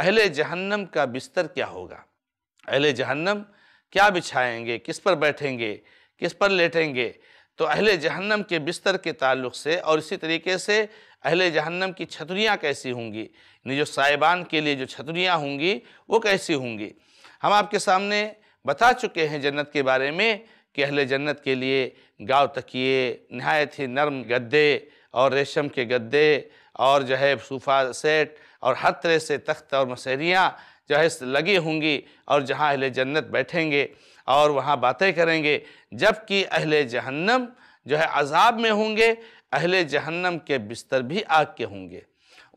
अहले जहन्नम का बिस्तर क्या होगा अहले जहन्नम क्या बिछाएंगे किस पर बैठेंगे किस पर लेटेंगे तो अहले जहन्नम के बिस्तर के ताल्लुक से और इसी तरीके से अहले जहन्नम की छतरियाँ कैसी होंगी यानी जो साहिबान के लिए जो छतरियाँ होंगी वो कैसी होंगी हम आपके सामने बता चुके हैं जन्नत के बारे में कि अहले जन्नत के लिए गाँव तकिए नहायत ही नरम गद्दे और रेशम के गद्दे और जो है सूफा सेट और हर तरह से तख्त और मसहरियाँ जो है लगी होंगी और जहाँ अहले जन्नत बैठेंगे और वहाँ बातें करेंगे जबकि अहले जहन्नम जो है अजाब में होंगे अहले जहन्नम के बिस्तर भी आग के होंगे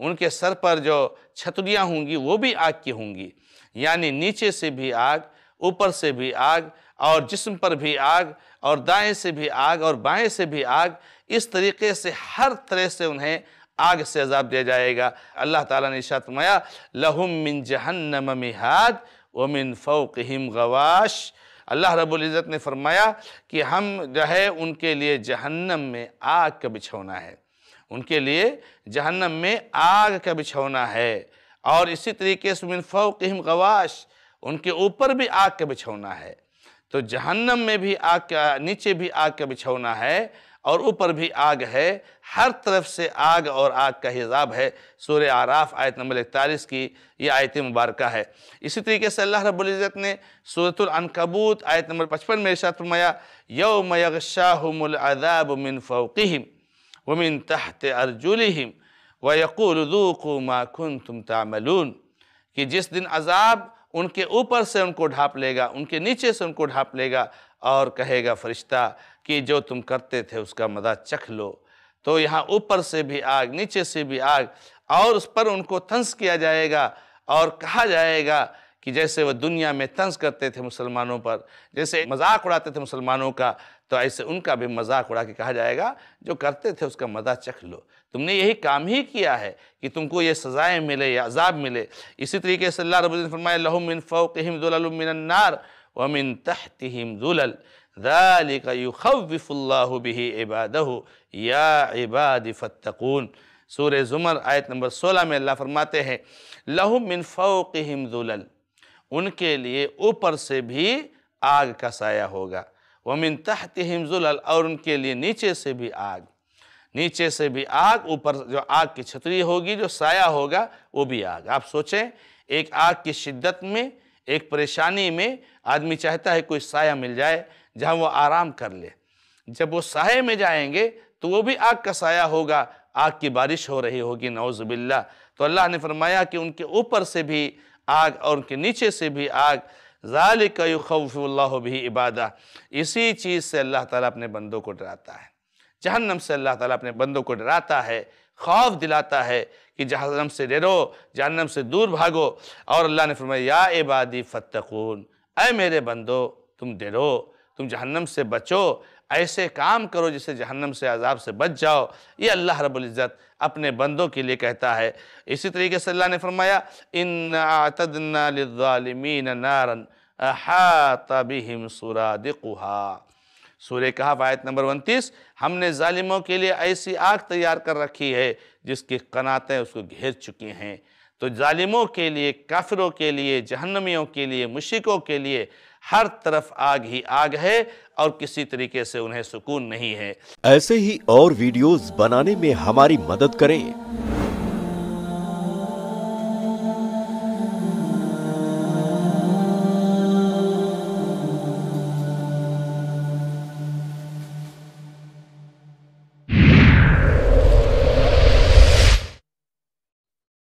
उनके सर पर जो छतरियाँ होंगी वो भी आग की होंगी यानी नीचे से भी आग ऊपर से भी आग और जिस्म पर भी आग और दाएं से भी आग और बाएं से भी आग इस तरीके से हर तरह से उन्हें आग से अजाब दिया जाएगा अल्लाह ताला ने शतमया लहुम मिन जहन्नम मिहाद मिन फौकहिम गवाश अल्लाह रब्बुल इज़्ज़त ने फरमाया कि हम जो है उनके लिए जहन्नम में आग का बिछौना है उनके लिए जहन्नम में आग का बिछौना है और इसी तरीके से मिन फौकहिम गवाश उनके ऊपर भी आग का बिछौना है तो जहन्नम में भी आग का नीचे भी आग का बिछौना है और ऊपर भी आग है हर तरफ से आग और आग का हिजाब है सूर्य आराफ आयत नंबर इकतालीस की ये आयत मुबारक है इसी तरीके से अल्लाह रब्ज़त ने सूरतुलकबूत आयत नंबर पचपन में इर्शाद फरमाया यौम यशाहमदाब मिन फ़ौक़िम वमिन तहत अर्जुलहिम व यकूलूकू माखुन तुम तामलून कि जिस दिन अजाब उनके ऊपर से उनको ढाँप लेगा उनके नीचे से उनको ढाँप लेगा और कहेगा फरिश्ता कि जो तुम करते थे उसका मदा चख लो तो यहाँ ऊपर से भी आग नीचे से भी आग और उस पर उनको तंस किया जाएगा और कहा जाएगा कि जैसे वह दुनिया में तंस करते थे मुसलमानों पर जैसे मजाक उड़ाते थे मुसलमानों का तो ऐसे उनका भी मजाक उड़ा के कहा जाएगा जो करते थे उसका मजा चख लो तुमने यही काम ही किया है कि तुमको ये सज़ाएँ मिले या अजाब मिले इसी तरीके से अल्लाह रबुल्फ़रमाय लहुमिन फ़ोक हिमदुल्मिनन्नार ومن تحتهم ذلل ذلك يخوف الله به عباده يا عباد فتقون سورة زمر آیت آية نمبر سولہ میں اللہ فرماتے ہیں لہم من فوقہم ذلل ان کے لیے اوپر سے بھی آگ کا سایہ ہوگا وَمِن تَحْتِهِمْ ذُلَلْ اور ان کے لیے نیچے سے بھی آگ نیچے سے بھی آگ اوپر جو آگ کی چھتری ہوگی جو سایہ ہوگا وہ بھی آگ آپ سوچیں ایک آگ کی شدت میں एक परेशानी में आदमी चाहता है कोई साया मिल जाए जहाँ वो आराम कर ले जब वो साय में जाएंगे तो वो भी आग का साया होगा आग की बारिश हो रही होगी नौजबिल्ला तो अल्लाह ने फरमाया कि उनके ऊपर से भी आग और उनके नीचे से भी आग ज़ाल भी इबादा इसी चीज़ से अल्लाह ताला अपने बंदों को डराता है जहन्नम से अल्लाह ताला अपने बंदों को डराता है खौफ दिलाता है कि जहनम से डरो जहनम से दूर भागो और अल्लाह ने फरमाया या इबादी फ़तकून अय मेरे बंदो तुम डरो तुम जहन्नम से बचो ऐसे काम करो जिससे जहन्नम से अजाब से बच जाओ ये अल्लाह रबुल्ज़त अपने बंदों के लिए कहता है इसी तरीके से अल्लाह ने फरमाया इन आतदना नारन हातबिहिम सुरा दिकुहा सूर्य कहा वायत नंबर उनतीस हमने ालिमों के लिए ऐसी आग तैयार कर रखी है जिसकी कनातें उसको घेर चुकी हैं तो ालिमों के लिए काफिरों के लिए जहन्नमियों के लिए मुशिकों के लिए हर तरफ आग ही आग है और किसी तरीके से उन्हें सुकून नहीं है ऐसे ही और वीडियोस बनाने में हमारी मदद करें